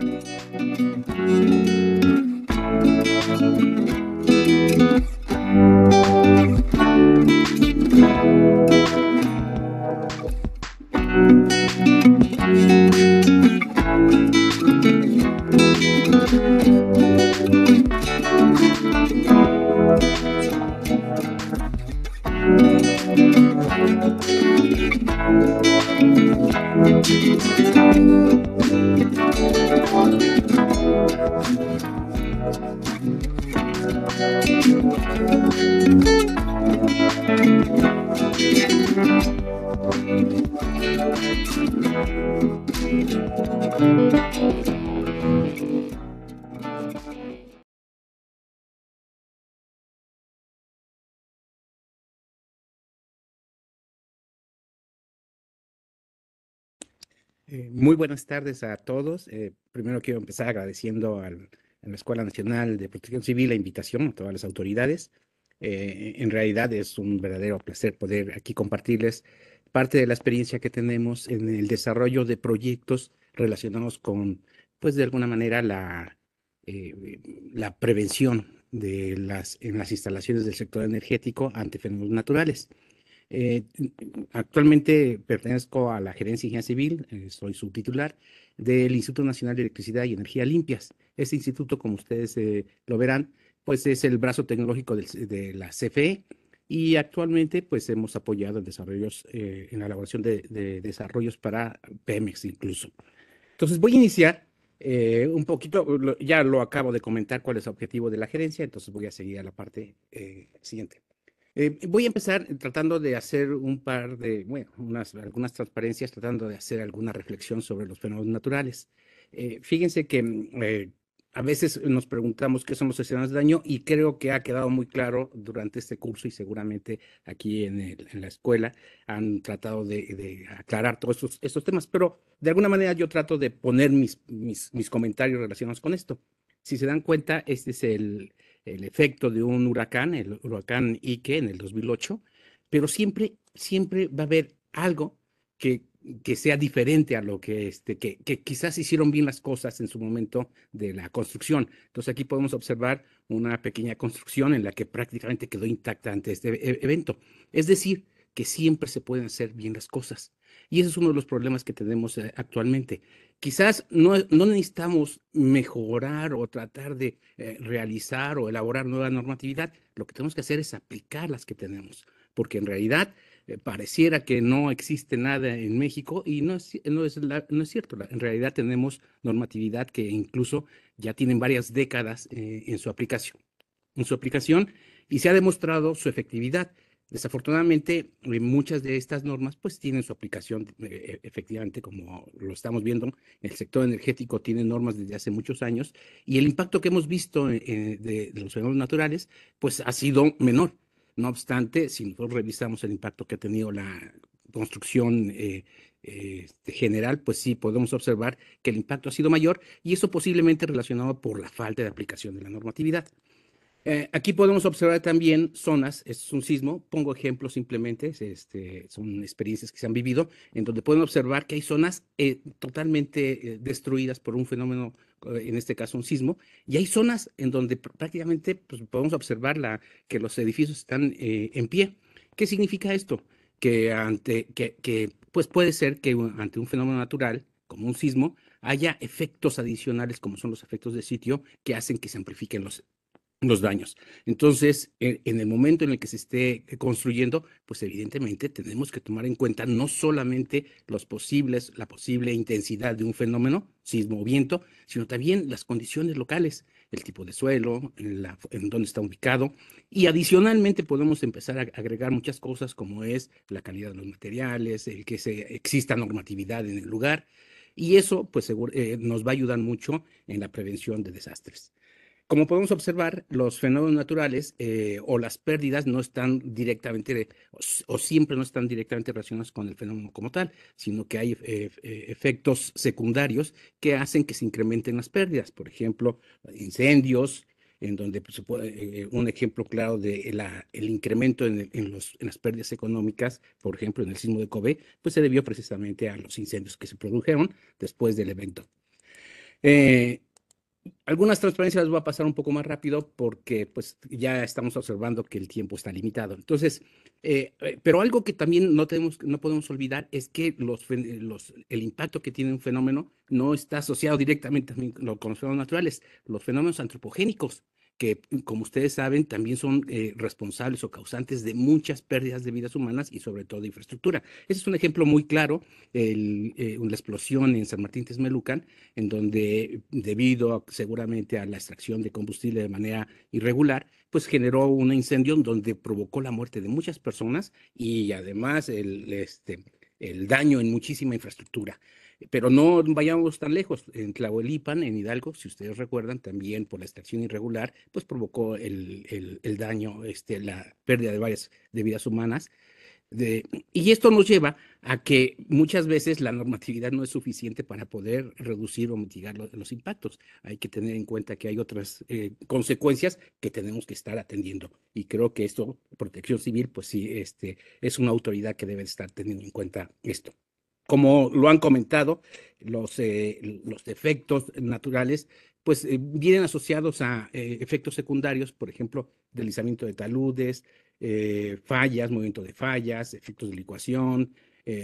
thank you Eh, muy buenas tardes a todos. Eh, primero quiero empezar agradeciendo a la Escuela Nacional de Protección Civil la invitación a todas las autoridades. Eh, en realidad es un verdadero placer poder aquí compartirles parte de la experiencia que tenemos en el desarrollo de proyectos relacionados con, pues de alguna manera, la, prevención de en las instalaciones del sector energético ante fenómenos naturales. Eh, actualmente pertenezco a la Gerencia de Ingeniería Civil, eh, soy subtitular del Instituto Nacional de Electricidad y Energía Limpias. Este instituto, como ustedes eh, lo verán, pues es el brazo tecnológico de la CFE y actualmente pues hemos apoyado en desarrollos, en la elaboración de, desarrollos para Pemex incluso. Entonces voy a iniciar un poquito, ya lo acabo de comentar cuál es el objetivo de la gerencia, entonces voy a seguir a la parte siguiente. Eh, voy a empezar tratando de hacer un par de, bueno, unas, algunas transparencias, tratando de hacer alguna reflexión sobre los fenómenos naturales. Eh, fíjense que mm, eh, a veces nos preguntamos qué son los escenarios de daño y creo que ha quedado muy claro durante este curso y seguramente aquí en, la escuela han tratado de, aclarar todos estos, temas, pero de alguna manera yo trato de poner mis, mis, mis, comentarios relacionados con esto. Si se dan cuenta, este es el, el efecto de un huracán, el huracán Ike en el 2008, pero siempre, siempre va a haber algo que, que sea diferente a lo que, este, que, que, quizás hicieron bien las cosas en su momento de la construcción. Entonces aquí podemos observar una pequeña construcción en la que prácticamente quedó intacta ante este e-, evento. Es decir, que siempre se pueden hacer bien las cosas. Y ese es uno de los problemas que tenemos eh, actualmente. Quizás no, necesitamos mejorar o tratar de eh, realizar o elaborar nueva normatividad. Lo que tenemos que hacer es aplicar las que tenemos, porque en realidad eh, pareciera que no existe nada en México y no es, no es, no es cierto. En realidad tenemos normatividad que incluso ya tienen varias décadas en su aplicación. En su aplicación y se ha demostrado su efectividad. Desafortunadamente, eh, muchas de estas normas pues tienen su aplicación eh, e, efectivamente, como lo estamos viendo, el sector energético tiene normas desde hace muchos años y el impacto que hemos visto eh, de, los fenómenos naturales pues ha sido menor. No obstante, si revisamos el impacto que ha tenido la construcción este, general, pues sí, podemos observar que el impacto ha sido mayor y eso posiblemente relacionado por la falta de aplicación de la normatividad. Eh, aquí podemos observar también zonas, es un sismo, pongo ejemplos simplemente, este, son experiencias que se han vivido, en donde pueden observar que hay zonas eh, totalmente eh, destruidas por un fenómeno, en este caso un sismo, y hay zonas en donde prácticamente pues, podemos observar la, que los edificios están en pie. ¿Qué significa esto? Que, ante, que pues puede ser que ante un fenómeno natural, como un sismo, haya efectos adicionales como son los efectos de sitio que hacen que se amplifiquen los los daños. Entonces, en, el momento en el que se esté construyendo, pues evidentemente tenemos que tomar en cuenta no solamente los posibles, la posible intensidad de un fenómeno, sismo o viento, sino también las condiciones locales, el tipo de suelo, en, la, dónde está ubicado, y adicionalmente podemos empezar a agregar muchas cosas como es la calidad de los materiales, el que se, exista normatividad en el lugar, y eso pues eh, nos va a ayudar mucho en la prevención de desastres. Como podemos observar, los fenómenos naturales eh, o las pérdidas no están directamente o, siempre no están directamente relacionados con el fenómeno como tal, sino que hay eh, e, efectos secundarios que hacen que se incrementen las pérdidas. Por ejemplo, incendios, en donde pues, puede eh, un ejemplo claro de el incremento en, las pérdidas económicas, por ejemplo, en el sismo de Kobe, pues se debió precisamente a los incendios que se produjeron después del evento. Eh, algunas transparencias las voy a pasar un poco más rápido porque pues, ya estamos observando que el tiempo está limitado. Entonces, eh, eh, pero algo que también no, tenemos, no podemos olvidar es que los, los, el impacto que tiene un fenómeno no está asociado directamente con los fenómenos naturales. Los fenómenos antropogénicos que, mm, como ustedes saben, también son eh, responsables o causantes de muchas pérdidas de vidas humanas y sobre todo de infraestructura. Ese es un ejemplo muy claro, eh, la explosión en San Martín Texmelucan, en donde debido seguramente a la extracción de combustible de manera irregular, pues generó un incendio en donde provocó la muerte de muchas personas y además el este, daño en muchísima infraestructura. Pero no vayamos tan lejos. En Tlahuelipan, en Hidalgo, si ustedes recuerdan, también por la extracción irregular, pues provocó el, daño, este, la pérdida de varias de vidas humanas. y esto nos lleva a que muchas veces la normatividad no es suficiente para poder reducir o mitigar los impactos. Hay que tener en cuenta que hay otras eh, consecuencias que tenemos que estar atendiendo. Y creo que esto, protección civil, pues sí, este, es una autoridad que debe estar teniendo en cuenta esto como lo han comentado, los, eh, los efectos naturales pues eh, vienen asociados a eh, efectos secundarios, por ejemplo, deslizamiento de taludes, fallas, movimiento de fallas, efectos de licuación,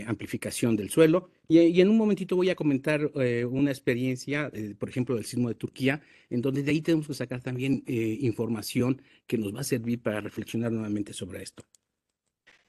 amplificación del suelo. Y, y, en un momentito voy a comentar una experiencia, por ejemplo, del sismo de Turquía, en donde de ahí tenemos que sacar también información que nos va a servir para reflexionar nuevamente sobre esto.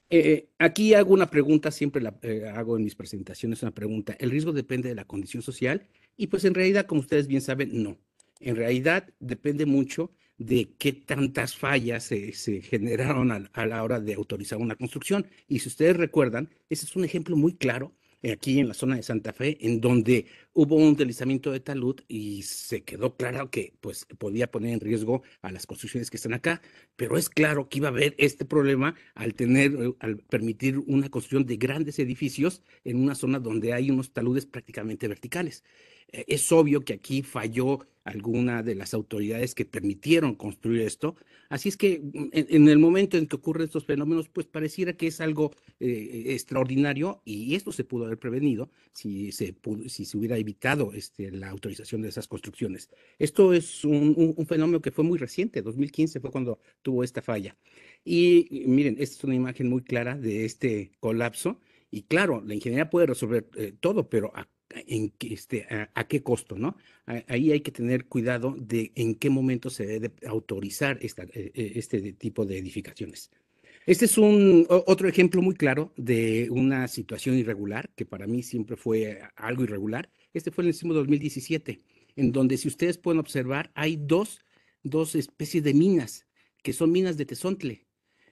Eh, aquí hago una pregunta, siempre la eh, hago en mis presentaciones una pregunta. ¿El riesgo depende de la condición social? Y pues en realidad, como ustedes bien saben, no. En realidad depende mucho de qué tantas fallas se, generaron a, la hora de autorizar una construcción. Y si ustedes recuerdan, ese es un ejemplo muy claro aquí en la zona de Santa Fe, en donde hubo un deslizamiento de talud y se quedó claro que pues, podía poner en riesgo a las construcciones que están acá, pero es claro que iba a haber este problema al tener, eh, al permitir una construcción de grandes edificios en una zona donde hay unos taludes prácticamente verticales. Eh, es obvio que aquí falló alguna de las autoridades que permitieron construir esto. Así es que mm, en, el momento en que ocurren estos fenómenos, pues pareciera que es algo eh, e, extraordinario y esto se pudo haber prevenido si se, si se hubiera evitado este, la autorización de esas construcciones. Esto es un, fenómeno que fue muy reciente, 2015 fue cuando tuvo esta falla. Y miren, esta es una imagen muy clara de este colapso. Y claro, la ingeniería puede resolver eh, todo, pero a en este, a, qué costo, ¿no? ahí hay que tener cuidado de en qué momento se debe autorizar esta, eh, eh, este tipo de edificaciones. Este es un otro ejemplo muy claro de una situación irregular, que para mí siempre fue algo irregular. Este fue en el sismo 2017, en donde si ustedes pueden observar, hay dos, dos especies de minas, que son minas de tesontle.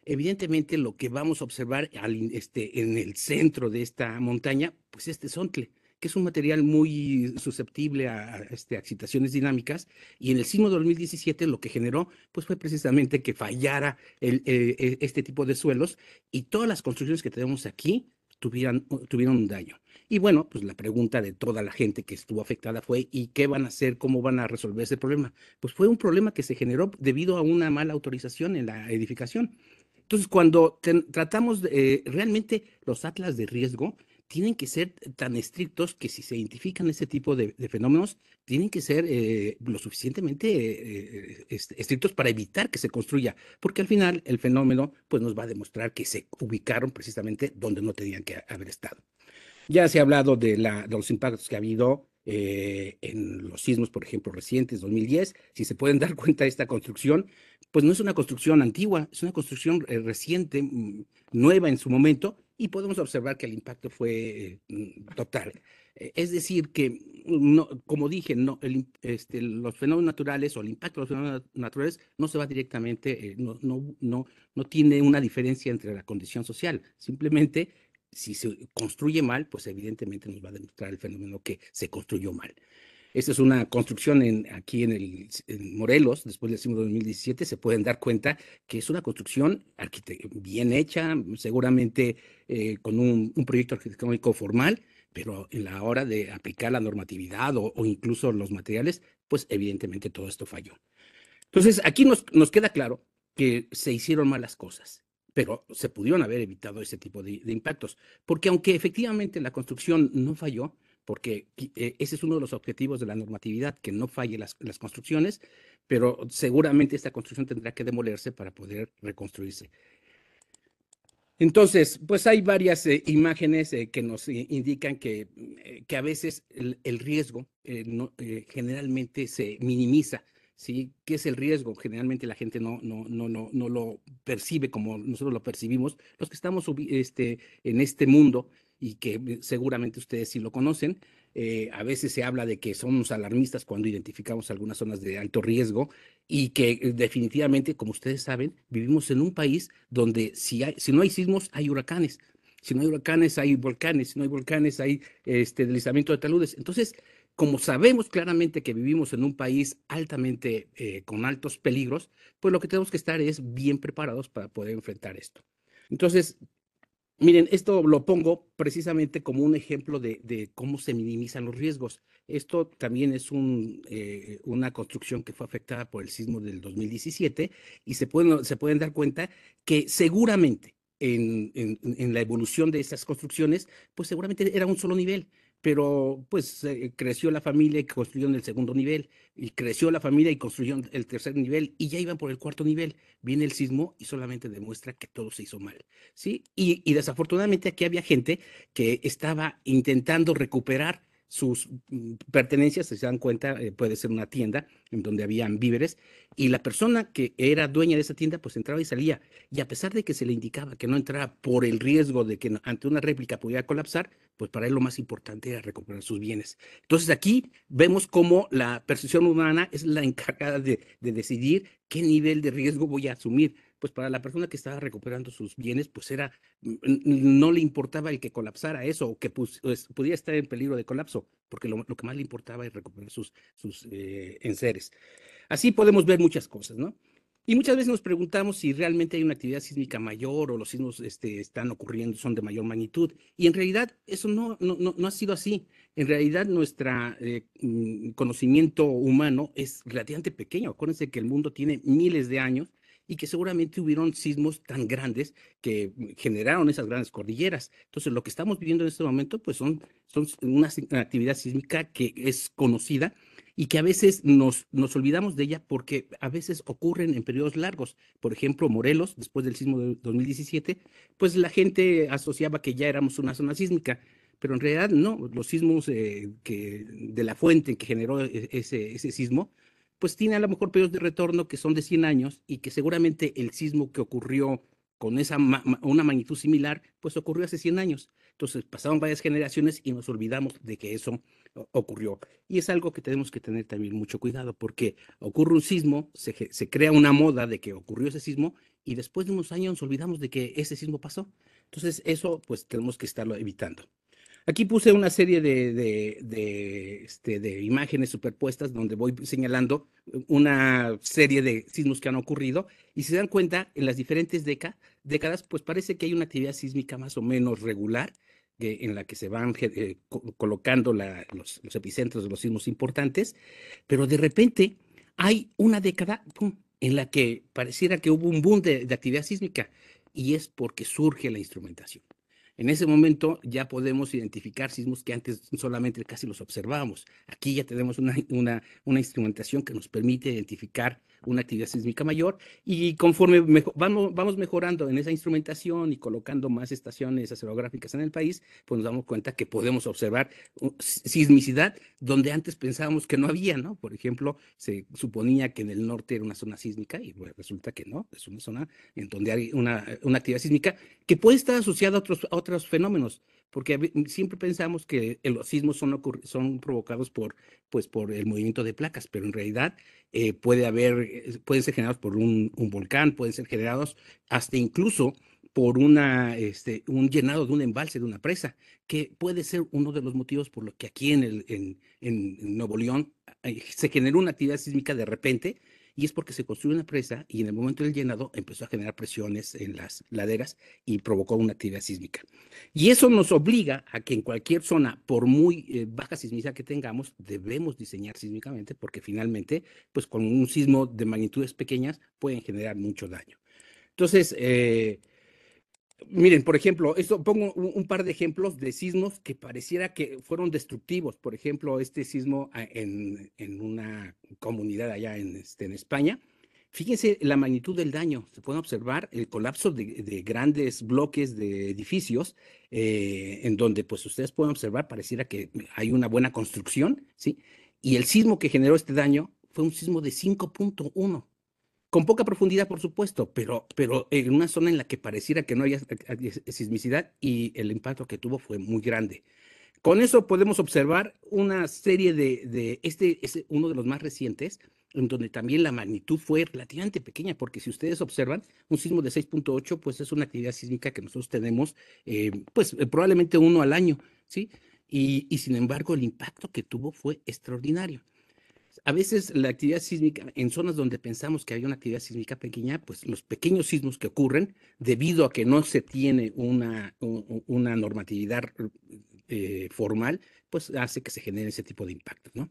Evidentemente lo que vamos a observar al, este, en el centro de esta montaña, pues es tesontle que es un material muy susceptible a, este, excitaciones dinámicas, y en el sismo 2017 lo que generó pues, fue precisamente que fallara eh, e, este tipo de suelos y todas las construcciones que tenemos aquí tuvieran, uh, tuvieron un daño. Y bueno, pues la pregunta de toda la gente que estuvo afectada fue, ¿y qué van a hacer? ¿Cómo van a resolver ese problema? Pues fue un problema que se generó debido a una mala autorización en la edificación. Entonces, cuando tratamos eh, realmente los atlas de riesgo, tienen que ser tan estrictos que si se identifican este tipo de, fenómenos, tienen que ser eh, lo suficientemente eh, eh, estrictos para evitar que se construya, porque al final el fenómeno pues, nos va a demostrar que se ubicaron precisamente donde no tenían que haber estado. Ya se ha hablado de, los impactos que ha habido en los sismos, por ejemplo, recientes, 2010, si se pueden dar cuenta de esta construcción, pues no es una construcción antigua, es una construcción reciente, mm, nueva en su momento, y podemos observar que el impacto fue mm, total. Eh, es decir, que, como dije, no, este, los fenómenos naturales o el impacto de los fenómenos naturales no se va directamente, eh, no, no, no, no tiene una diferencia entre la condición social. Simplemente, si se construye mal, pues evidentemente nos va a demostrar el fenómeno que se construyó mal. Esta es una construcción aquí en, el, Morelos, después del siglo 2017, se pueden dar cuenta que es una construcción bien hecha, seguramente eh, con un, proyecto arquitectónico formal, pero en la hora de aplicar la normatividad o, incluso los materiales, pues evidentemente todo esto falló. Entonces, aquí nos, queda claro que se hicieron malas cosas, pero se pudieron haber evitado ese tipo de impactos, porque aunque efectivamente la construcción no falló, porque eh, ese es uno de los objetivos de la normatividad, que no falle las, construcciones, pero seguramente esta construcción tendrá que demolerse para poder reconstruirse. Entonces, pues hay varias eh, imágenes eh, que nos indican que, a veces el, riesgo generalmente se minimiza. ¿sí? ¿Qué es el riesgo? Generalmente la gente no, no, no, no, no lo percibe como nosotros lo percibimos. Los que estamos este, en este mundo y que eh, seguramente ustedes sí lo conocen. Eh, a veces se habla de que somos alarmistas cuando identificamos algunas zonas de alto riesgo y que eh, definitivamente, como ustedes saben, vivimos en un país donde si, hay, si no hay sismos, hay huracanes. Si no hay huracanes, hay volcanes. Si no hay volcanes, hay este, deslizamiento de taludes. Entonces, como sabemos claramente que vivimos en un país altamente con altos peligros, pues lo que tenemos que estar es bien preparados para poder enfrentar esto. Entonces, Miren, esto lo pongo precisamente como un ejemplo de, cómo se minimizan los riesgos. Esto también es eh, una construcción que fue afectada por el sismo del 2017 y se pueden, dar cuenta que seguramente en, en la evolución de estas construcciones, pues seguramente era un solo nivel pero pues eh, creció la familia y construyeron el segundo nivel, y creció la familia y construyeron el tercer nivel, y ya iban por el cuarto nivel. Viene el sismo y solamente demuestra que todo se hizo mal, ¿sí? y desafortunadamente aquí había gente que estaba intentando recuperar sus mm, pertenencias, si se dan cuenta, eh, puede ser una tienda en donde habían víveres, y la persona que era dueña de esa tienda, pues entraba y salía, y a pesar de que se le indicaba que no entraba por el riesgo de que ante una réplica pudiera colapsar, pues para él lo más importante era recuperar sus bienes. Entonces aquí vemos cómo la percepción humana es la encargada de decidir qué nivel de riesgo voy a asumir pues para la persona que estaba recuperando sus bienes, pues era, no le importaba el que colapsara eso o que pues, pudiera estar en peligro de colapso, porque lo, que más le importaba es recuperar sus, sus eh, enseres. Así podemos ver muchas cosas, ¿no? Y muchas veces nos preguntamos si realmente hay una actividad sísmica mayor o los sismos este, están ocurriendo, son de mayor magnitud. Y en realidad eso no, no, no, ha sido así. En realidad nuestro eh, mm, conocimiento humano es relativamente pequeño. Acuérdense que el mundo tiene miles de años y que seguramente hubieron sismos tan grandes que generaron esas grandes cordilleras. Entonces, lo que estamos viviendo en este momento, pues son, son una actividad sísmica que es conocida y que a veces nos, nos olvidamos de ella porque a veces ocurren en periodos largos. Por ejemplo, Morelos, después del sismo de 2017, pues la gente asociaba que ya éramos una zona sísmica pero en realidad no, los sismos eh, que, de la fuente que generó e, ese, ese, sismo pues tiene a lo mejor periodos de retorno que son de 100 años y que seguramente el sismo que ocurrió con esa una magnitud similar, pues ocurrió hace 100 años. Entonces pasaron varias generaciones y nos olvidamos de que eso ocurrió. Y es algo que tenemos que tener también mucho cuidado porque ocurre un sismo, se, se crea una moda de que ocurrió ese sismo y después de unos años nos olvidamos de que ese sismo pasó. Entonces eso pues tenemos que estarlo evitando. Aquí puse una serie este, de, imágenes superpuestas donde voy señalando una serie de sismos que han ocurrido y se dan cuenta, en las diferentes décadas, pues parece que hay una actividad sísmica más o menos regular en la que se van eh, colocando los, epicentros de los sismos importantes, pero de repente hay una década en la que pareciera que hubo un boom de actividad sísmica y es porque surge la instrumentación. En ese momento ya podemos identificar sismos que antes solamente casi los observábamos. Aquí ya tenemos una, una instrumentación que nos permite identificar una actividad sísmica mayor y conforme vamos, vamos mejorando en esa instrumentación y colocando más estaciones acerográficas en el país, pues nos damos cuenta que podemos observar uh, sismicidad donde antes pensábamos que no había, ¿no? Por ejemplo, se suponía que en el norte era una zona sísmica y resulta que no, es una zona en donde hay una, una actividad sísmica que puede estar asociada a otros, a otros fenómenos, porque mm, siempre pensamos que los sismos son, son provocados por, pues, por el movimiento de placas, pero en realidad eh, puede haber, eh, pueden ser generados por un, volcán, pueden ser generados hasta incluso por una, este, un llenado de un embalse, de una presa, que puede ser uno de los motivos por los que aquí en, en, en Nuevo León eh, se generó una actividad sísmica de repente, y es porque se construyó una presa y en el momento del llenado empezó a generar presiones en las laderas y provocó una actividad sísmica. Y eso nos obliga a que en cualquier zona, por muy eh, baja sismicidad que tengamos, debemos diseñar sísmicamente porque finalmente, pues con un sismo de magnitudes pequeñas pueden generar mucho daño. Entonces, eh, Miren, por ejemplo, pongo un, par de ejemplos de sismos que pareciera que fueron destructivos. Por ejemplo, este sismo ah, en, una comunidad allá este, en, España. Fíjense la magnitud del daño. Se puede observar el colapso de, grandes bloques de edificios, eh, en donde pues ustedes pueden observar, pareciera que hay una buena construcción, ¿sí? Y el sismo que generó este daño fue un sismo de 5.1 con poca profundidad, por supuesto, pero, pero en una zona en la que pareciera que no había eh, eh, sismicidad y el impacto que tuvo fue muy grande. Con eso podemos observar una serie de, este es uno de los más recientes, en donde también la magnitud fue relativamente pequeña, porque si ustedes observan, un sismo de 6.8, pues es una actividad sísmica que nosotros tenemos, eh, pues probablemente uno al año, ¿sí? y sin embargo, el impacto que tuvo fue extraordinario a veces la actividad sísmica, en zonas donde pensamos que hay una actividad sísmica pequeña, pues los pequeños sismos que ocurren, debido a que no se tiene una, una normatividad eh, formal, pues hace que se genere ese tipo de impactos, ¿no?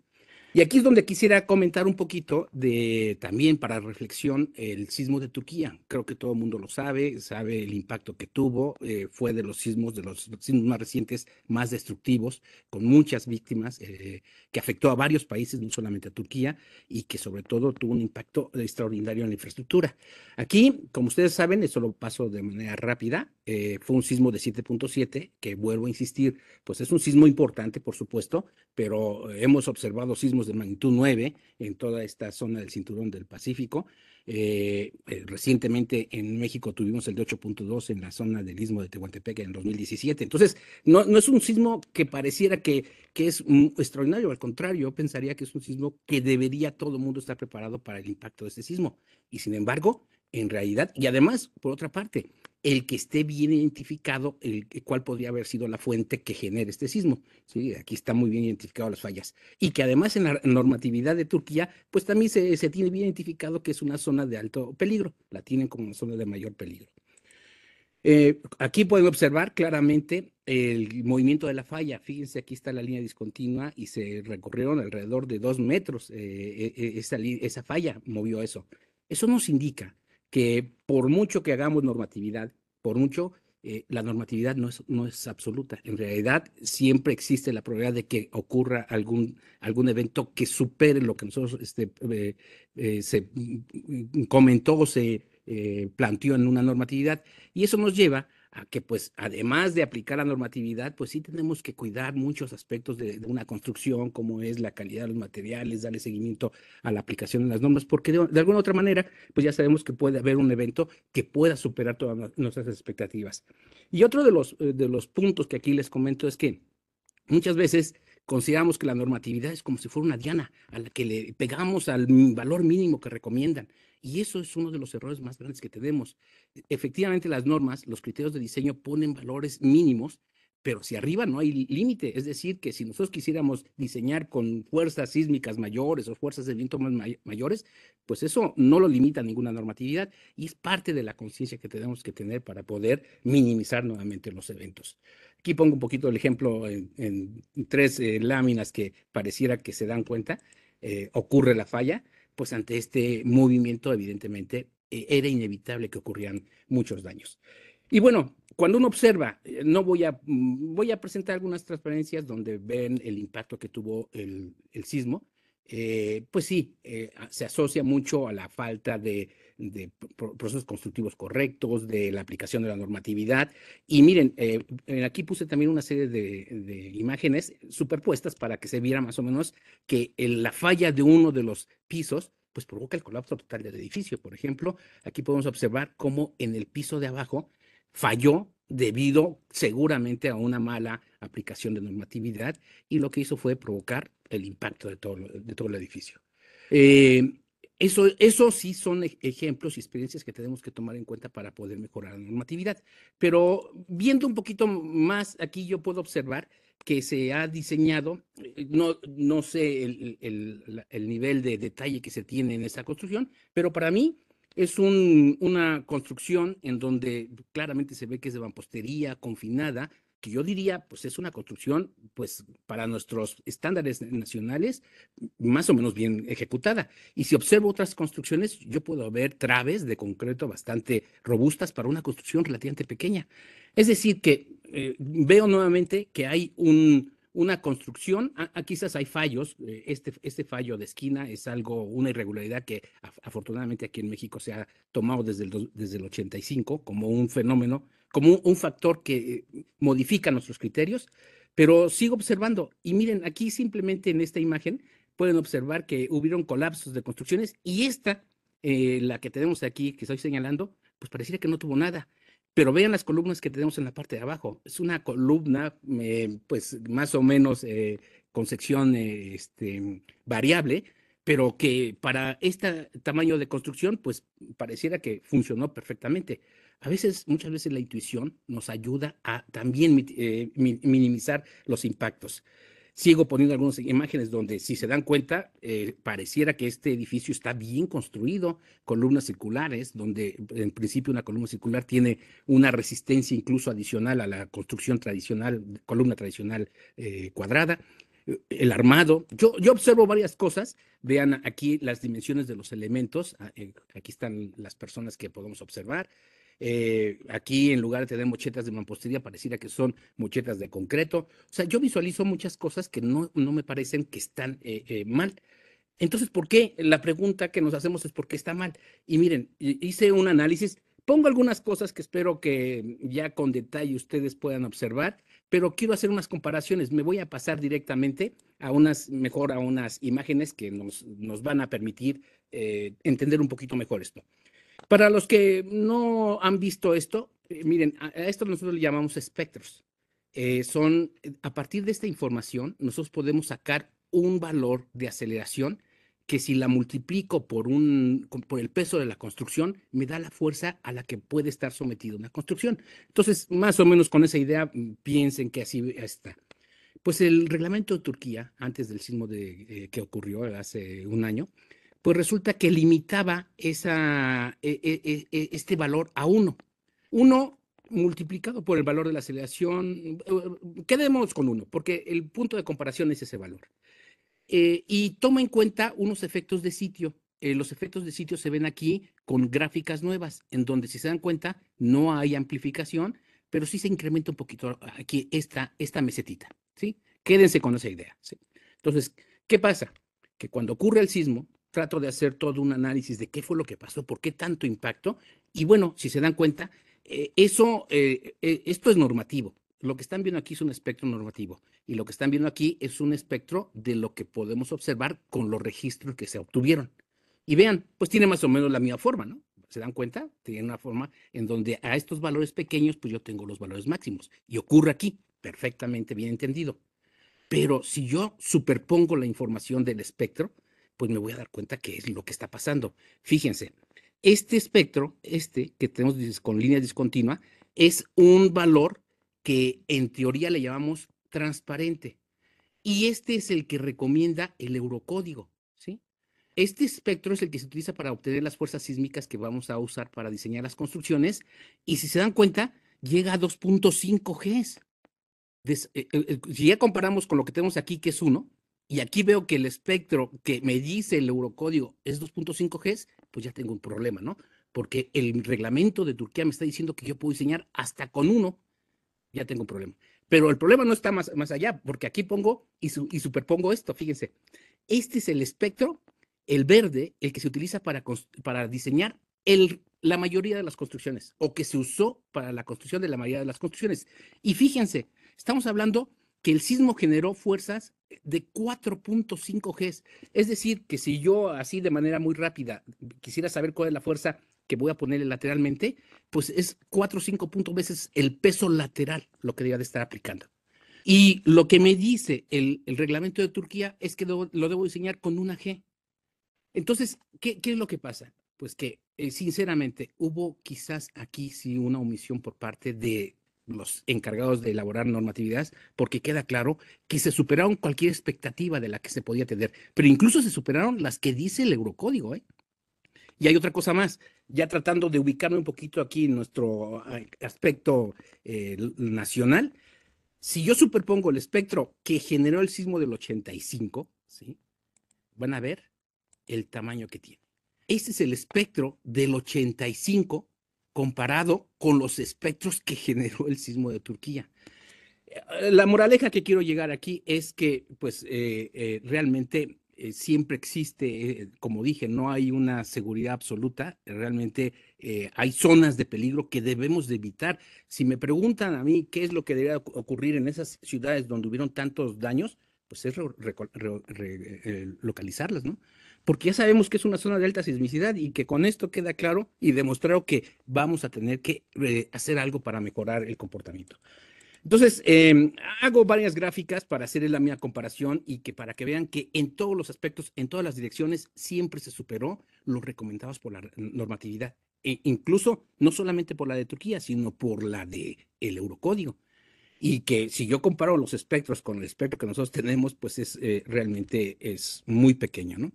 Y aquí es donde quisiera comentar un poquito de también para reflexión el sismo de Turquía. Creo que todo el mundo lo sabe, sabe el impacto que tuvo. Eh, fue de los sismos, de los sismos más recientes, más destructivos, con muchas víctimas, eh, que afectó a varios países, no solamente a Turquía, y que sobre todo tuvo un impacto extraordinario en la infraestructura. Aquí, como ustedes saben, eso lo paso de manera rápida, eh, fue un sismo de 7.7, que vuelvo a insistir, pues es un sismo importante, por supuesto, pero hemos observado sismos de magnitud 9 en toda esta zona del cinturón del Pacífico. Eh, eh, recientemente en México tuvimos el de 8.2 en la zona del istmo de Tehuantepec en 2017. Entonces, no, es un sismo que pareciera que, que es extraordinario, al contrario, yo pensaría que es un sismo que debería todo el mundo estar preparado para el impacto de este sismo. Y sin embargo, en realidad. Y además, por otra parte, el que esté bien identificado el, cuál podría haber sido la fuente que genere este sismo. ¿sí? Aquí está muy bien identificado las fallas. Y que además en la normatividad de Turquía, pues también se, tiene bien identificado que es una zona de alto peligro. La tienen como una zona de mayor peligro. Eh, aquí pueden observar claramente el movimiento de la falla. Fíjense, aquí está la línea discontinua y se recorrieron alrededor de dos metros. Eh, eh, esa, esa falla movió eso. Eso nos indica que por mucho que hagamos normatividad, por mucho, eh, la normatividad no es, no es absoluta. En realidad siempre existe la probabilidad de que ocurra algún, algún evento que supere lo que nosotros este, eh, eh, se comentó o se planteó en una normatividad. Y eso nos lleva que pues además de aplicar la normatividad, pues sí tenemos que cuidar muchos aspectos de, una construcción, como es la calidad de los materiales, darle seguimiento a la aplicación de las normas, porque de, alguna u otra manera, pues ya sabemos que puede haber un evento que pueda superar todas nuestras expectativas. Y otro de los, eh, de los puntos que aquí les comento es que muchas veces consideramos que la normatividad es como si fuera una diana a la que le pegamos al valor mínimo que recomiendan. Y eso es uno de los errores más grandes que tenemos. Efectivamente, las normas, los criterios de diseño ponen valores mínimos, pero si arriba no hay límite, es decir, que si nosotros quisiéramos diseñar con fuerzas sísmicas mayores o fuerzas de viento más mayores, pues eso no lo limita ninguna normatividad y es parte de la conciencia que tenemos que tener para poder minimizar nuevamente los eventos. Aquí pongo un poquito el ejemplo en, tres eh, láminas que pareciera que se dan cuenta, eh, ocurre la falla, pues ante este movimiento evidentemente e, era inevitable que ocurrieran muchos daños. Y bueno, cuando uno observa, eh, no voy a, mm, voy a presentar algunas transparencias donde ven el impacto que tuvo el sismo, pues sí, se asocia mucho a la falta de de procesos constructivos correctos, de la aplicación de la normatividad. Y miren, eh, eh, aquí puse también una serie de, imágenes superpuestas para que se viera más o menos que la falla de uno de los pisos pues provoca el colapso total del edificio. Por ejemplo, aquí podemos observar cómo en el piso de abajo falló debido seguramente a una mala aplicación de normatividad y lo que hizo fue provocar el impacto de todo, el edificio. Eh, eso, eso sí son ejemplos y experiencias que tenemos que tomar en cuenta para poder mejorar la normatividad. Pero viendo un poquito más, aquí yo puedo observar que se ha diseñado, eh, no, no sé el, el, nivel de detalle que se tiene en esa construcción, pero para mí es un, una construcción en donde claramente se ve que es de mampostería confinada, que yo diría, pues es una construcción, pues para nuestros estándares nacionales, más o menos bien ejecutada. Y si observo otras construcciones, yo puedo ver traves de concreto bastante robustas para una construcción relativamente pequeña. Es decir, que eh, veo nuevamente que hay una construcción, a, ah, ah, quizás hay fallos, eh, este, este fallo de esquina es algo, una irregularidad que afortunadamente aquí en México se ha tomado desde el, desde el 85 como un fenómeno como un, factor que eh, modifica nuestros criterios, pero sigo observando. Y miren, aquí simplemente en esta imagen pueden observar que hubieron colapsos de construcciones y esta, eh, la que tenemos aquí, que estoy señalando, pues pareciera que no tuvo nada. Pero vean las columnas que tenemos en la parte de abajo. Es una columna, eh, pues más o menos con sección este, variable, pero que para este tamaño de construcción, pues pareciera que funcionó perfectamente. A veces, muchas veces la intuición nos ayuda a también eh, minimizar los impactos. Sigo poniendo algunas imágenes donde, si se dan cuenta, eh, pareciera que este edificio está bien construido, columnas circulares, donde en principio una columna circular tiene una resistencia incluso adicional a la construcción tradicional, columna tradicional eh, cuadrada el armado. Yo, yo, observo varias cosas. Vean aquí las dimensiones de los elementos. Ah, aquí están las personas que podemos observar. Eh, aquí en lugar de tener mochetas de mampostería, pareciera que son mochetas de concreto. O sea, yo visualizo muchas cosas que no, no me parecen que están eh, eh, mal. Entonces, ¿por qué? La pregunta que nos hacemos es ¿por qué está mal? Y miren, hice un análisis, pongo algunas cosas que espero que ya con detalle ustedes puedan observar, pero quiero hacer unas comparaciones. Me voy a pasar directamente a unas, mejor a unas imágenes que nos, nos van a permitir entender un poquito mejor esto. Para los que no han visto esto, eh, miren, a, esto nosotros le llamamos espectros. Eh, son, eh, a partir de esta información, nosotros podemos sacar un valor de aceleración que si la multiplico por, un, por el peso de la construcción, me da la fuerza a la que puede estar sometida una construcción. Entonces, más o menos con esa idea, mm, piensen que así está. Pues el reglamento de Turquía, antes del sismo de, que ocurrió hace un año, pues resulta que limitaba esa, e, e, e, este valor a 1. 1 multiplicado por el valor de la aceleración, eh, quedemos con 1, porque el punto de comparación es ese valor. Eh, y toma en cuenta unos efectos de sitio. Eh, los efectos de sitio se ven aquí con gráficas nuevas, en donde si se dan cuenta no hay amplificación, pero sí se incrementa un poquito aquí esta, esta mesetita. ¿sí? Quédense con esa idea. Entonces, ¿qué pasa? Que cuando ocurre el sismo, trato de hacer todo un análisis de qué fue lo que pasó, por qué tanto impacto. Y bueno, si se dan cuenta, eh, eso, eh, eh, esto es normativo. Lo que están viendo aquí es un espectro normativo y lo que están viendo aquí es un espectro de lo que podemos observar con los registros que se obtuvieron. Y vean, pues tiene más o menos la misma forma, ¿no? ¿Se dan cuenta? Tiene una forma en donde a estos valores pequeños, pues yo tengo los valores máximos. Y ocurre aquí, perfectamente bien entendido. Pero si yo superpongo la información del espectro, pues me voy a dar cuenta qué es lo que está pasando. Fíjense, este espectro, este que tenemos con línea discontinua, es un valor que en teoría le llamamos transparente. Y este es el que recomienda el eurocódigo. ¿sí? Este espectro es el que se utiliza para obtener las fuerzas sísmicas que vamos a usar para diseñar las construcciones. Y si se dan cuenta, llega a 2.5 Gs. Eh, eh, eh, si ya comparamos con lo que tenemos aquí, que es 1, y aquí veo que el espectro que me dice el eurocódigo es 2.5 G, pues ya tengo un problema, ¿no? Porque el reglamento de Turquía me está diciendo que yo puedo diseñar hasta con uno, ya tengo un problema. Pero el problema no está más, más allá, porque aquí pongo y, y superpongo esto, fíjense. Este es el espectro, el verde, el que se utiliza para, para diseñar el, la mayoría de las construcciones, o que se usó para la construcción de la mayoría de las construcciones. Y fíjense, estamos hablando que el sismo generó fuerzas de 4.5 Gs. Es decir, que si yo así de manera muy rápida quisiera saber cuál es la fuerza que voy a poner lateralmente, pues es 4 o 5 puntos veces el peso lateral lo que debía de estar aplicando. Y lo que me dice el, reglamento de Turquía es que lo, debo diseñar con una G. Entonces, ¿qué, es lo que pasa? Pues que, eh, sinceramente, hubo quizás aquí sí una omisión por parte de los encargados de elaborar normatividades, porque queda claro que se superaron cualquier expectativa de la que se podía tener, pero incluso se superaron las que dice el Eurocódigo. ¿eh? Y hay otra cosa más, ya tratando de ubicarme un poquito aquí en nuestro ah, aspecto eh, nacional, si yo superpongo el espectro que generó el sismo del 85, ¿sí? van a ver el tamaño que tiene. ese es el espectro del 85 comparado con los espectros que generó el sismo de Turquía. Eh, la moraleja que quiero llegar aquí es que, pues, eh, eh, realmente siempre existe, como dije, no hay una seguridad absoluta, realmente hay zonas de peligro que debemos de evitar. Si me preguntan a mí qué es lo que debería ocurrir en esas ciudades donde hubieron tantos daños, pues es localizarlas, ¿no? porque ya sabemos que es una zona de alta sismicidad y que con esto queda claro y demostrado que vamos a tener que eh, hacer algo para mejorar el comportamiento. Entonces, em, hago varias gráficas para hacer la mía comparación y que para que vean que en todos los aspectos, en todas las direcciones, siempre se superó los recomendados por la normatividad, e incluso no solamente por la de Turquía, sino por la de el Eurocódigo. Y que si yo comparo los espectros con el espectro que nosotros tenemos, pues es eh, realmente es muy pequeño, ¿no?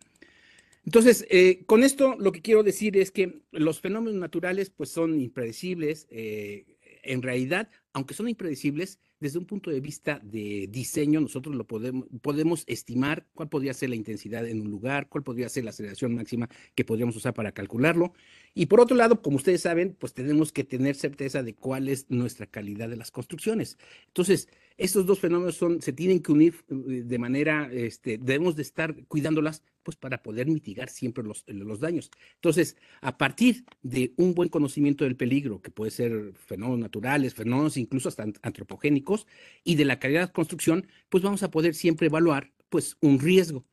Entonces, eh, con esto lo que quiero decir es que los fenómenos naturales pues son impredecibles, eh, en realidad, aunque son impredecibles, desde un punto de vista de diseño, nosotros lo podemos, podemos estimar cuál podría ser la intensidad en un lugar, cuál podría ser la aceleración máxima que podríamos usar para calcularlo. Y por otro lado, como ustedes saben, pues tenemos que tener certeza de cuál es nuestra calidad de las construcciones. Entonces, estos dos fenómenos son, se tienen que unir eh, de manera, este, debemos de estar cuidándolas pues para poder mitigar siempre los, daños. Entonces, a partir de un buen conocimiento del peligro, que puede ser fenómenos naturales, fenómenos incluso hasta antropogénicos, y de la calidad de construcción, pues vamos a poder siempre evaluar pues un riesgo.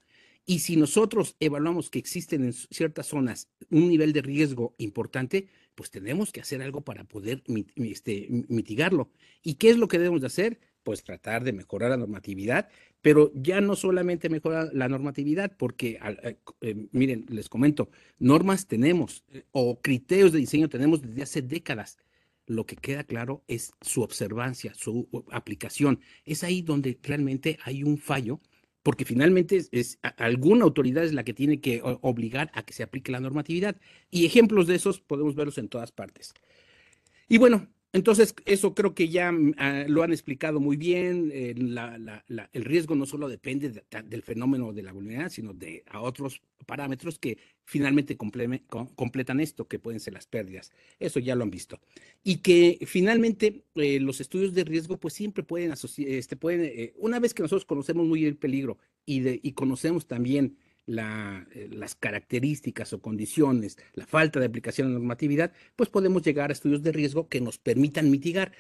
Y si nosotros evaluamos que existen en ciertas zonas un nivel de riesgo importante, pues tenemos que hacer algo para poder este, mitigarlo. ¿Y qué es lo que debemos de hacer? pues tratar de mejorar la normatividad, pero ya no solamente mejorar la normatividad, porque eh, eh, miren, les comento, normas tenemos eh, o criterios de diseño tenemos desde hace décadas. Lo que queda claro es su observancia, su aplicación. Es ahí donde realmente hay un fallo, porque finalmente es, alguna autoridad es la que tiene que obligar a que se aplique la normatividad. Y ejemplos de esos podemos verlos en todas partes. Y bueno, entonces, eso creo que ya mm, ah, lo han explicado muy bien. Eh, el riesgo no solo depende del fenómeno de la vulnerabilidad, sino de a otros parámetros que finalmente completan esto, que pueden ser las pérdidas. Eso ya lo han visto. Y que finalmente eh, los estudios de riesgo, pues siempre pueden asociar, este, pueden, eh, una vez que nosotros conocemos muy bien el peligro y, y conocemos también eh, las características o condiciones, la falta de aplicación de normatividad, pues podemos llegar a estudios de riesgo que nos permitan mitigar.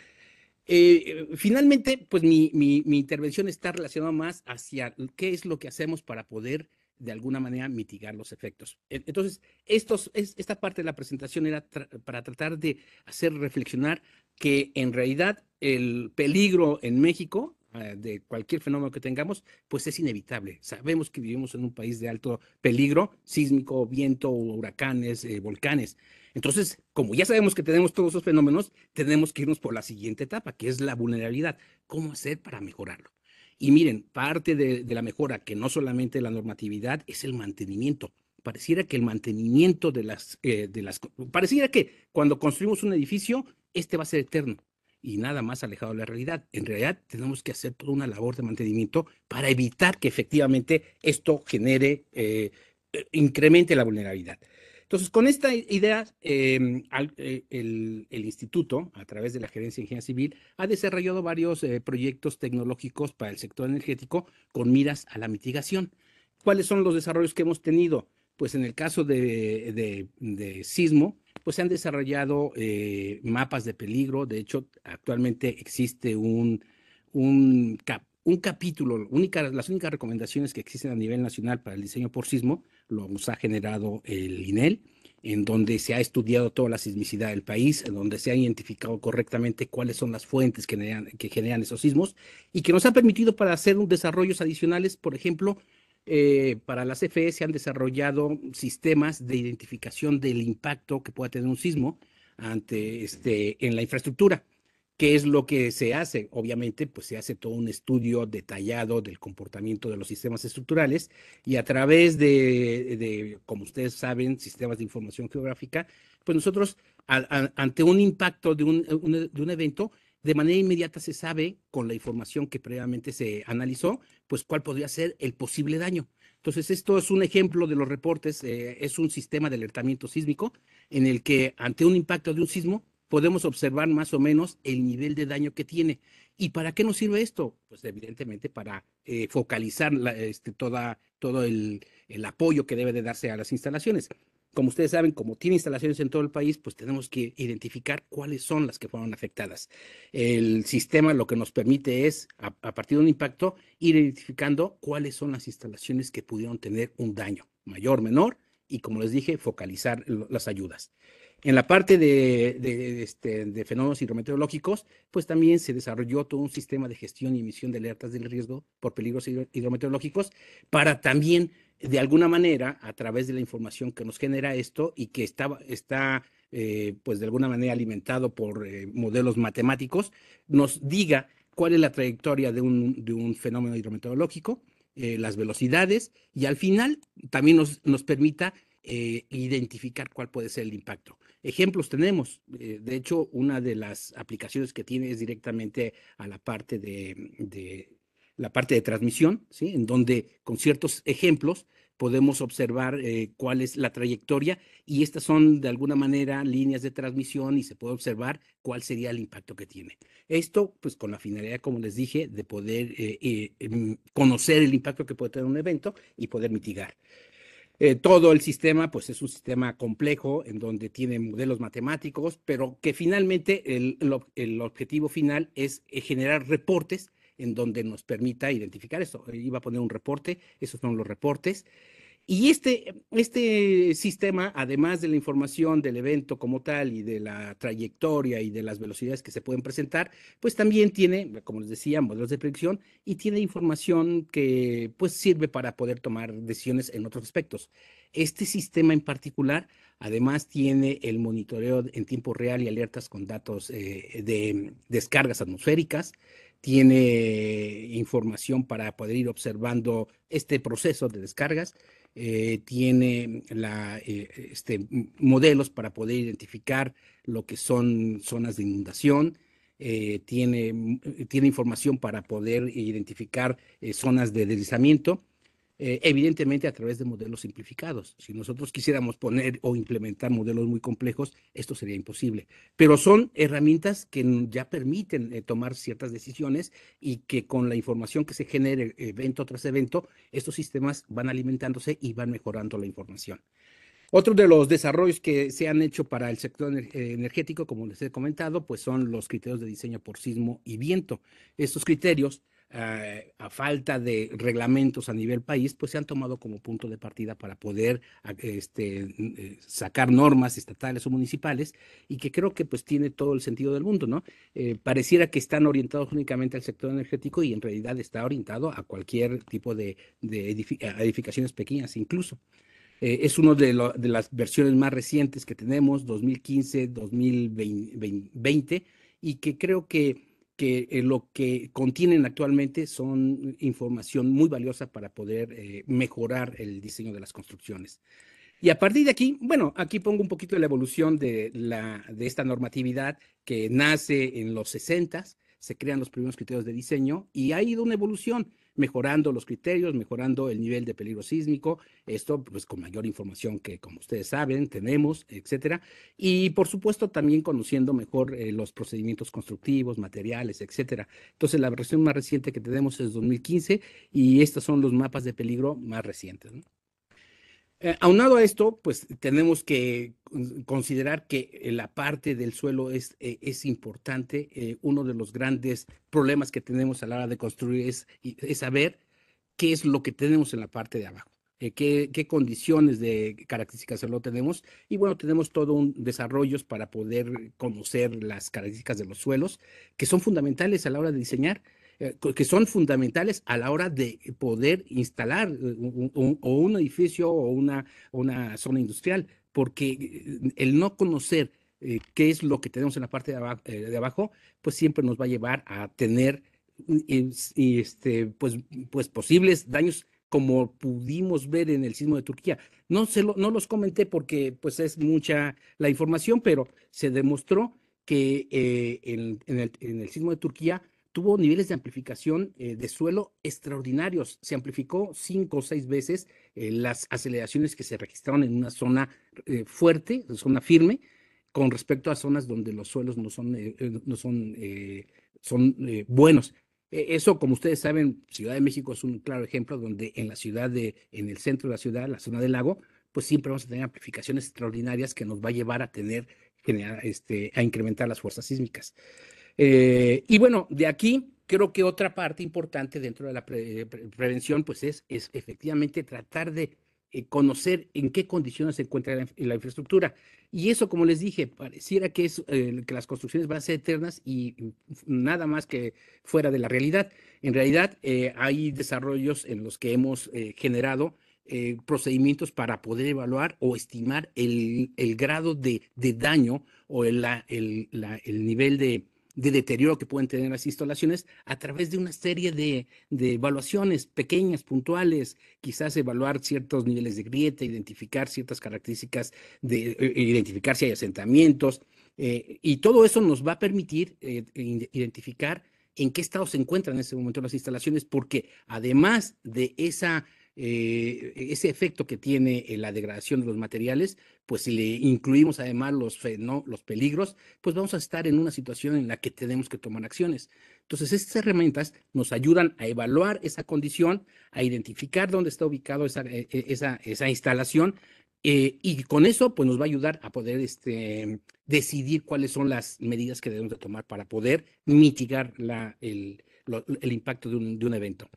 Eh, eh, finalmente, pues mi, intervención está relacionada más hacia qué es lo que hacemos para poder de alguna manera mitigar los efectos. Entonces, estos, esta parte de la presentación era para tratar de hacer reflexionar que en realidad el peligro en México eh, de cualquier fenómeno que tengamos, pues es inevitable. Sabemos que vivimos en un país de alto peligro sísmico, viento, huracanes, eh, volcanes. Entonces, como ya sabemos que tenemos todos esos fenómenos, tenemos que irnos por la siguiente etapa, que es la vulnerabilidad. ¿Cómo hacer para mejorarlo? Y miren, parte de, la mejora, que no solamente la normatividad, es el mantenimiento pareciera que el mantenimiento de las, eh, de las, pareciera que cuando construimos un edificio, este va a ser eterno y nada más alejado de la realidad. En realidad tenemos que hacer toda una labor de mantenimiento para evitar que efectivamente esto genere, eh, eh, incremente la vulnerabilidad. Entonces, con esta idea, em, eh, el, instituto, a través de la Gerencia de Ingeniería Civil, ha desarrollado varios proyectos tecnológicos para el sector energético con miras a la mitigación. ¿Cuáles son los desarrollos que hemos tenido? Pues en el caso de sismo, pues se han desarrollado eh, mapas de peligro. De hecho, actualmente existe un, un, capítulo, las únicas recomendaciones que existen a nivel nacional para el diseño por sismo lo ha generado el INEL, en donde se ha estudiado toda la sismicidad del país, en donde se ha identificado correctamente cuáles son las fuentes que generan, que generan esos sismos y que nos ha permitido para hacer desarrollos adicionales, por ejemplo, eh, para la CFE se han desarrollado sistemas de identificación del impacto que pueda tener un sismo ante, este, en la infraestructura. ¿Qué es lo que se hace? Obviamente, pues se hace todo un estudio detallado del comportamiento de los sistemas estructurales y a través de, como ustedes saben, sistemas de información geográfica, pues nosotros ante un impacto de un, un, de un evento, de manera inmediata se sabe, con la información que previamente se analizó, pues cuál podría ser el posible daño. Entonces, esto es un ejemplo de los reportes, eh, es un sistema de alertamiento sísmico en el que ante un impacto de un sismo podemos observar más o menos el nivel de daño que tiene. ¿Y para qué nos sirve esto? Pues evidentemente para eh, focalizar este, toda, todo el, el apoyo que debe de darse a las instalaciones como ustedes saben, como tiene instalaciones en todo el país, pues tenemos que identificar cuáles son las que fueron afectadas. El sistema lo que nos permite es, a, partir de un impacto, ir identificando cuáles son las instalaciones que pudieron tener un daño mayor, menor, y como les dije, focalizar las ayudas. En la parte de, este, de, fenómenos hidrometeorológicos, pues también se desarrolló todo un sistema de gestión y emisión de alertas del riesgo por peligros hidrometeorológicos para también de alguna manera, a través de la información que nos genera esto y que está, está eh, pues de alguna manera alimentado por eh, modelos matemáticos, nos diga cuál es la trayectoria de un, fenómeno hidrometeorológico, eh, las velocidades y al final también nos, nos permita identificar cuál puede ser el impacto. Ejemplos tenemos, de hecho, una de las aplicaciones que tiene es directamente a la parte de la parte de transmisión, ¿sí? en donde con ciertos ejemplos podemos observar eh, cuál es la trayectoria y estas son de alguna manera líneas de transmisión y se puede observar cuál sería el impacto que tiene. Esto pues con la finalidad, como les dije, de poder eh, eh, mm, conocer el impacto que puede tener un evento y poder mitigar. todo el sistema, pues es un sistema complejo en donde tiene modelos matemáticos, pero que finalmente el objetivo final es generar reportes en donde nos permita identificar eso. Eh, iba a poner un reporte, esos son los reportes. Y este, este sistema, además de la información del evento como tal y de la trayectoria y de las velocidades que se pueden presentar, pues también tiene, como les decía, modelos de predicción y tiene información que pues sirve para poder tomar decisiones en otros aspectos. Este sistema en particular, además, tiene el monitoreo en tiempo real y alertas con datos eh, de descargas atmosféricas, tiene información para poder ir observando este proceso de descargas, eh, tiene eh, este, modelos para poder identificar lo que son zonas de inundación, eh, tiene, información para poder identificar zonas de deslizamiento eh, evidentemente a través de modelos simplificados. Si nosotros quisiéramos poner o implementar modelos muy complejos, esto sería imposible. Pero son herramientas que ya permiten eh, tomar ciertas decisiones y que con la información que se genere evento tras evento, estos sistemas van alimentándose y van mejorando la información. Otro de los desarrollos que se han hecho para el sector eh, energético, como les he comentado, pues son los criterios de diseño por sismo y viento. Estos criterios eh, a falta de reglamentos a nivel país, pues se han tomado como punto de partida para poder este, eh, sacar normas estatales o municipales y que creo que pues tiene todo el sentido del mundo, ¿no? Eh, pareciera que están orientados únicamente al sector energético y en realidad está orientado a cualquier tipo de, edificaciones pequeñas incluso. es una de, las versiones más recientes que tenemos, 2015-2020, y que creo que que eh, lo que contienen actualmente son información muy valiosa para poder eh, mejorar el diseño de las construcciones. Y a partir de aquí, bueno, aquí pongo un poquito la evolución de, la, de esta normatividad que nace en los 60s se crean los primeros criterios de diseño y ha ido una evolución, mejorando los criterios, mejorando el nivel de peligro sísmico, esto pues con mayor información que como ustedes saben tenemos, etcétera, y por supuesto también conociendo mejor eh, los procedimientos constructivos, materiales, etcétera. Entonces la versión más reciente que tenemos es 2015 y estos son los mapas de peligro más recientes. Eh, aunado a esto, pues tenemos que considerar que eh, la parte del suelo es, eh, importante. uno de los grandes problemas que tenemos a la hora de construir es, saber qué es lo que tenemos en la parte de abajo, qué, qué, condiciones de características de lo tenemos. Y bueno, tenemos todo un desarrollo para poder conocer las características de los suelos, que son fundamentales a la hora de diseñar eh, que son fundamentales a la hora de poder instalar eh, o un edificio o una, una zona industrial, porque eh, el no conocer qué es lo que tenemos en la parte de abajo, de abajo, pues siempre nos va a llevar a tener y, este, pues, pues posibles daños como pudimos ver en el sismo de Turquía. No, se lo, no los comenté porque pues es mucha la información, pero se demostró que en, el, en, el, sismo de Turquía tuvo niveles de amplificación eh, de suelo extraordinarios. Se amplificó cinco o seis veces eh, las aceleraciones que se registraron en una zona eh, fuerte, zona firme, con respecto a zonas donde los suelos no son, eh, no son, son buenos. E, eso, como ustedes saben, Ciudad de México es un claro ejemplo donde en la ciudad de, en el centro de la ciudad, la zona del lago, pues siempre vamos a tener amplificaciones extraordinarias que nos va a llevar a tener, este, a incrementar las fuerzas sísmicas. Eh, y bueno, de aquí creo que otra parte importante dentro de la eh, prevención, pues es, es efectivamente tratar de eh, conocer en qué condiciones se encuentra la, infraestructura. Y eso, como les dije, pareciera que, es, que las construcciones van a ser eternas y nada más que fuera de la realidad. En realidad, hay desarrollos en los que hemos generado procedimientos para poder evaluar o estimar el, grado de, daño o el, el nivel de, de deterioro que pueden tener las instalaciones a través de una serie de, evaluaciones pequeñas, puntuales, quizás evaluar ciertos niveles de grieta, identificar ciertas características, de, eh, eh, identificar si hay asentamientos, eh, y todo eso nos va a permitir identificar en qué estado se encuentran en ese momento las instalaciones, porque además de esa eh, e, ese efecto que tiene eh, la degradación de los materiales, pues si le incluimos además los, ¿no? los peligros, pues vamos a estar en una situación en la que tenemos que tomar acciones. Entonces, estas herramientas nos ayudan a evaluar esa condición, a identificar dónde está ubicado esa, eh, esa, instalación y con eso, pues nos va a ayudar a poder este, decidir cuáles son las medidas que debemos tomar para poder mitigar la, el, impacto de un, de un evento.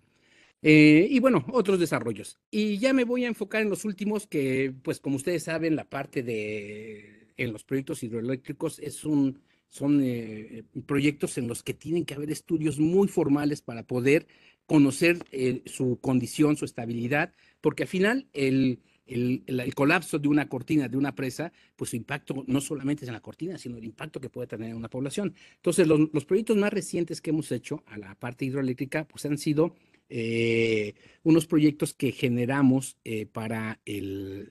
Eh, y bueno, otros desarrollos. Y ya me voy a enfocar en los últimos que, pues como ustedes saben, la parte de en los proyectos hidroeléctricos es un, son eh, proyectos en los que tienen que haber estudios muy formales para poder conocer eh, su condición, su estabilidad, porque al final el, el, el, colapso de una cortina, de una presa, pues su impacto no solamente es en la cortina, sino el impacto que puede tener en una población. Entonces, los proyectos más recientes que hemos hecho a la parte hidroeléctrica, pues han sido eh, unos proyectos que generamos eh, para el,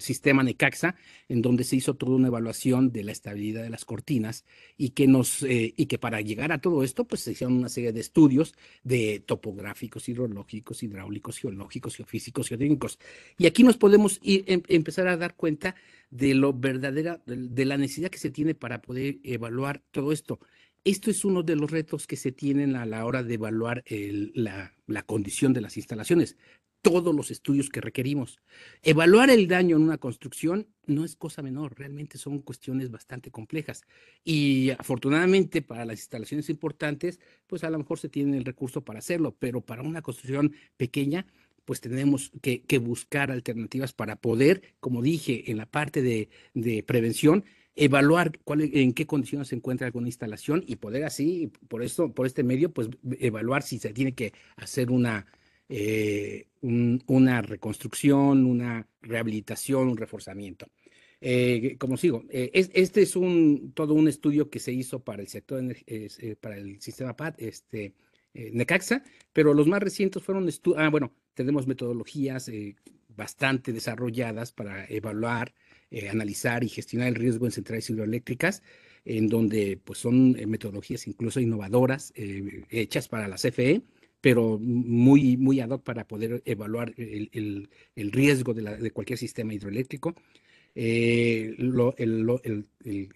sistema Necaxa, en donde se hizo toda una evaluación de la estabilidad de las cortinas y que nos eh, y que para llegar a todo esto, pues se hicieron una serie de estudios de topográficos, hidrológicos, hidráulicos, geológicos, geofísicos, geotécnicos. Y aquí nos podemos ir, em, empezar a dar cuenta de lo verdadera, de la necesidad que se tiene para poder evaluar todo esto. Esto es uno de los retos que se tienen a la hora de evaluar la, condición de las instalaciones todos los estudios que requerimos. Evaluar el daño en una construcción no es cosa menor, realmente son cuestiones bastante complejas. Y afortunadamente para las instalaciones importantes, pues a lo mejor se tiene el recurso para hacerlo, pero para una construcción pequeña, pues tenemos que, buscar alternativas para poder, como dije, en la parte de prevención, evaluar cuál, e, en qué condiciones se encuentra alguna instalación y poder así, por esto, por este medio, pues evaluar si se tiene que hacer una, eh, una reconstrucción, una rehabilitación, un reforzamiento. Eh, como sigo, eh, este es un, todo un estudio que se hizo para el sector, para el sistema PAD, este, Necaxa, pero los más recientes fueron, ah, bueno, tenemos metodologías bastante desarrolladas para evaluar eh, analizar y gestionar el riesgo en centrales hidroeléctricas, en donde pues, son eh, metodologías incluso innovadoras eh, hechas para la CFE, pero muy, muy ad hoc para poder evaluar el, riesgo de, cualquier sistema hidroeléctrico. Eh, el,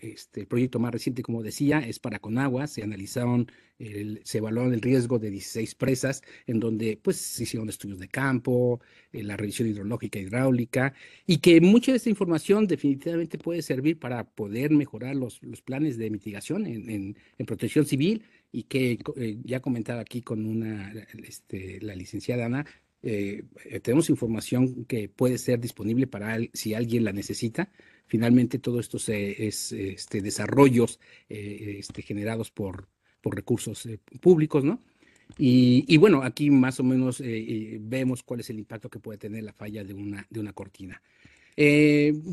este, proyecto más reciente, como decía, es para Conagua. Se analizaron, se evaluaron el riesgo de 16 presas, en donde pues, se hicieron estudios de campo, eh, la revisión hidrológica e hidráulica, y que mucha de esta información definitivamente puede servir para poder mejorar los, planes de mitigación en, protección civil y que eh, ya comentaba aquí con una, este, la licenciada Ana, eh, eh, tenemos información que puede ser disponible para si alguien la necesita. Finalmente, todo esto se, es este, desarrollos eh, este, generados por, por recursos públicos, ¿no? Y, y, bueno, aquí más o menos vemos cuál es el impacto que puede tener la falla de una, de una cortina.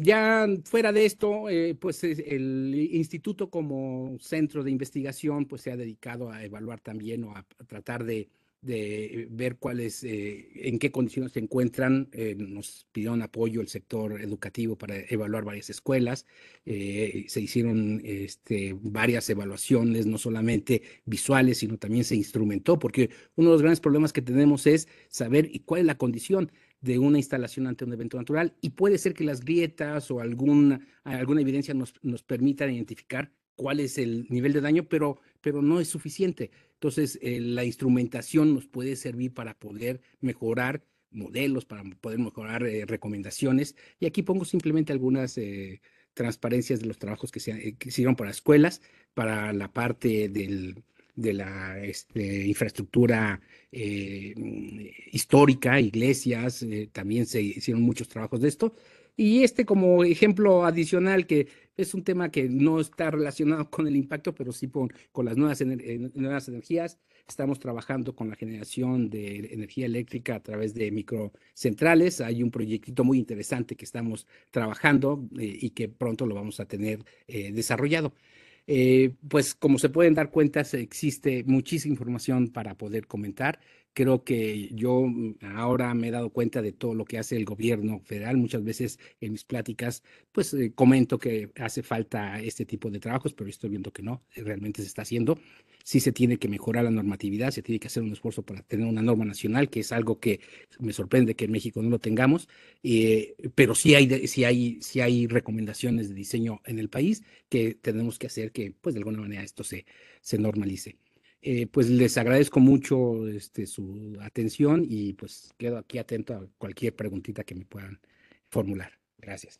ya fuera de esto, pues el instituto como centro de investigación pues se ha dedicado a evaluar también o a tratar de de ver cuáles, eh, en qué condiciones se encuentran. Eh, nos pidieron apoyo el sector educativo para evaluar varias escuelas. Eh, se hicieron este, varias evaluaciones, no solamente visuales, sino también se instrumentó, porque uno de los grandes problemas que tenemos es saber cuál es la condición de una instalación ante un evento natural y puede ser que las grietas o alguna, alguna evidencia nos, nos permitan identificar cuál es el nivel de daño, pero, pero no es suficiente. Entonces, eh, la instrumentación nos puede servir para poder mejorar modelos, para poder mejorar eh, recomendaciones. Y aquí pongo simplemente algunas eh, transparencias de los trabajos que se, hicieron para escuelas, para la parte de la este, infraestructura histórica, iglesias, también se hicieron muchos trabajos de esto, y este como ejemplo adicional que es un tema que no está relacionado con el impacto, pero sí con, las nuevas, energías. Estamos trabajando con la generación de energía eléctrica a través de microcentrales. Hay un proyectito muy interesante que estamos trabajando eh, y que pronto lo vamos a tener eh, desarrollado. Eh, pues como se pueden dar cuenta, existe muchísima información para poder comentar. Creo que yo mm, ahora me he dado cuenta de todo lo que hace el gobierno federal. Muchas veces en mis pláticas, pues eh, comento que hace falta este tipo de trabajos, pero estoy viendo que no, eh, realmente se está haciendo. Sí se tiene que mejorar la normatividad, se tiene que hacer un esfuerzo para tener una norma nacional, que es algo que me sorprende que en México no lo tengamos, eh, pero sí hay, sí, hay, sí hay recomendaciones de diseño en el país que tenemos que hacer que, pues de alguna manera, esto se, se normalice. Eh, pues les agradezco mucho este, su atención y pues quedo aquí atento a cualquier preguntita que me puedan formular. Gracias.